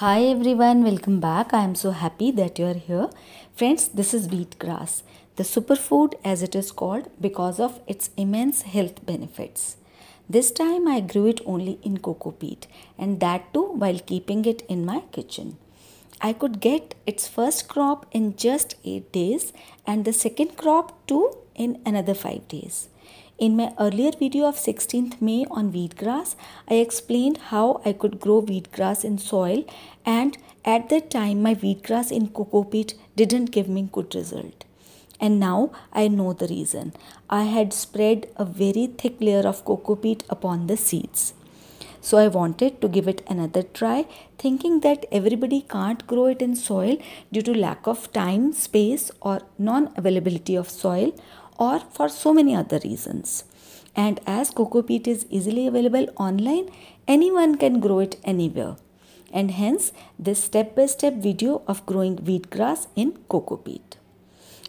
Hi everyone, welcome back. I am so happy that you are here. Friends, this is wheatgrass, the superfood as it is called because of its immense health benefits. This time I grew it only in cocoa peat and that too while keeping it in my kitchen. I could get its first crop in just 8 days and the second crop too in another 5 days. In my earlier video of 16th May on wheatgrass, I explained how I could grow wheatgrass in soil and at that time my wheatgrass in cocoa peat didn't give me good result. And now I know the reason. I had spread a very thick layer of cocoa peat upon the seeds. So I wanted to give it another try, thinking that everybody can't grow it in soil due to lack of time, space or non-availability of soil or for so many other reasons. And as cocoa peat is easily available online, anyone can grow it anywhere. And hence this step by step video of growing wheatgrass grass in cocoa peat.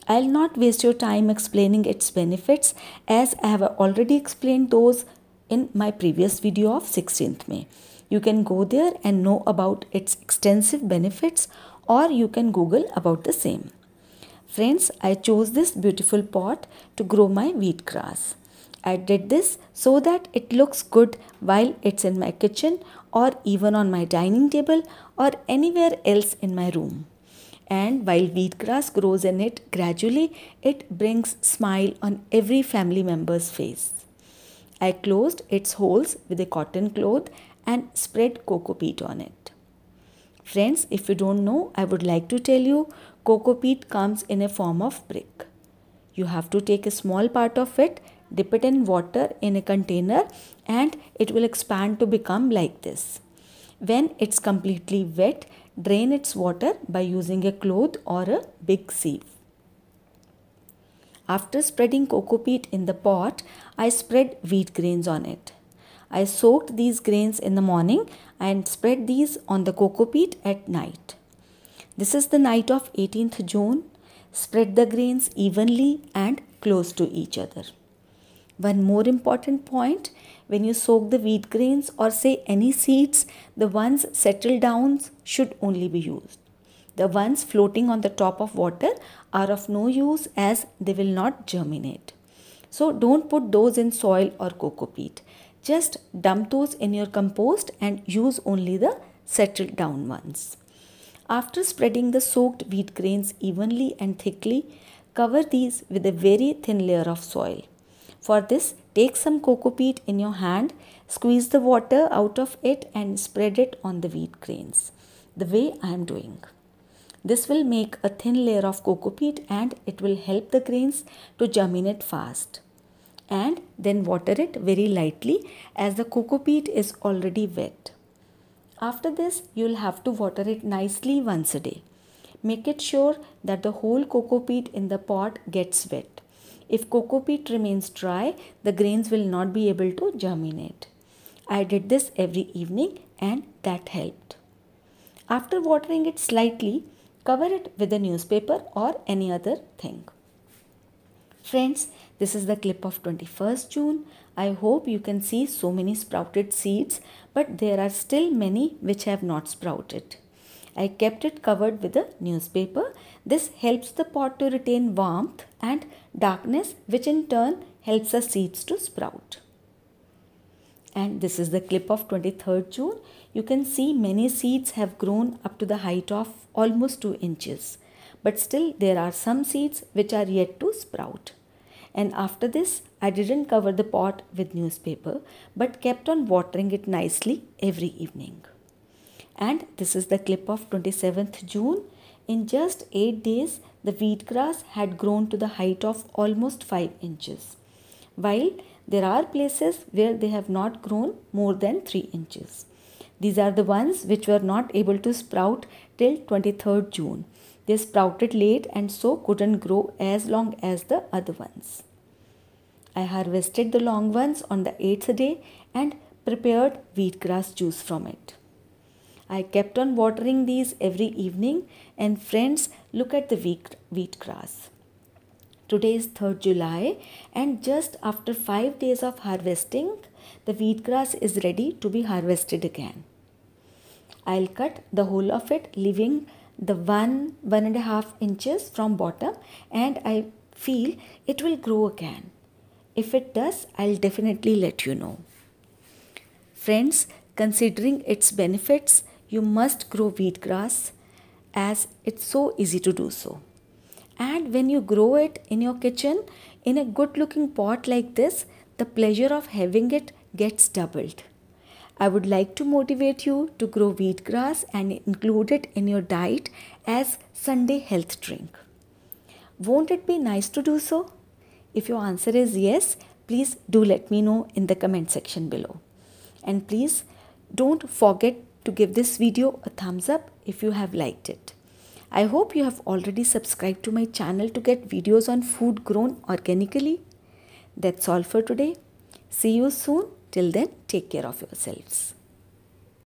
I'll not waste your time explaining its benefits as I have already explained those in my previous video of 16th May. You can go there and know about its extensive benefits or you can Google about the same. Friends, I chose this beautiful pot to grow my wheat grass. I did this so that it looks good while it's in my kitchen or even on my dining table or anywhere else in my room. And while wheatgrass grows in it gradually, it brings smile on every family member's face. I closed its holes with a cotton cloth and spread cocoa peat on it. Friends, if you don't know, I would like to tell you coco peat comes in a form of brick. You have to take a small part of it, dip it in water in a container and it will expand to become like this. When it's completely wet, drain its water by using a cloth or a big sieve. After spreading coco peat in the pot, I spread wheat grains on it. I soaked these grains in the morning and spread these on the coco peat at night. This is the night of 18th June. Spread the grains evenly and close to each other. One more important point, when you soak the wheat grains or say any seeds, the ones settled down should only be used. The ones floating on the top of water are of no use as they will not germinate. So don't put those in soil or coco peat. Just dump those in your compost and use only the settled down ones. After spreading the soaked wheat grains evenly and thickly, cover these with a very thin layer of soil. For this, take some cocoa peat in your hand, squeeze the water out of it and spread it on the wheat grains, the way I am doing. This will make a thin layer of cocoa peat and it will help the grains to germinate fast. And then water it very lightly as the cocoa peat is already wet. After this, you'll have to water it nicely once a day. Make it sure that the whole cocoa peat in the pot gets wet. If cocoa peat remains dry, the grains will not be able to germinate. I did this every evening and that helped. After watering it slightly, cover it with a newspaper or any other thing. Friends, this is the clip of 21st June. I hope you can see so many sprouted seeds, but there are still many which have not sprouted. I kept it covered with a newspaper. This helps the pot to retain warmth and darkness, which in turn helps the seeds to sprout. And this is the clip of 23rd June. You can see many seeds have grown up to the height of almost 2 inches but still there are some seeds which are yet to sprout. And after this, I didn't cover the pot with newspaper but kept on watering it nicely every evening. And this is the clip of 27th June. In just 8 days, the wheat grass had grown to the height of almost 5 inches, while there are places where they have not grown more than 3 inches. These are the ones which were not able to sprout till 23rd June they sprouted late and so couldn't grow as long as the other ones. I harvested the long ones on the eighth day and prepared wheatgrass juice from it. I kept on watering these every evening and friends look at the wheat, wheatgrass. Today is 3rd July and just after 5 days of harvesting, the wheatgrass is ready to be harvested again. I'll cut the whole of it leaving the one one and a half inches from bottom and I feel it will grow again. If it does, I'll definitely let you know. Friends, considering its benefits, you must grow wheatgrass as it's so easy to do so. And when you grow it in your kitchen in a good looking pot like this, the pleasure of having it gets doubled. I would like to motivate you to grow wheatgrass and include it in your diet as Sunday health drink. Won't it be nice to do so? If your answer is yes, please do let me know in the comment section below. And please don't forget to give this video a thumbs up if you have liked it. I hope you have already subscribed to my channel to get videos on food grown organically. That's all for today. See you soon. Till then, take care of yourselves.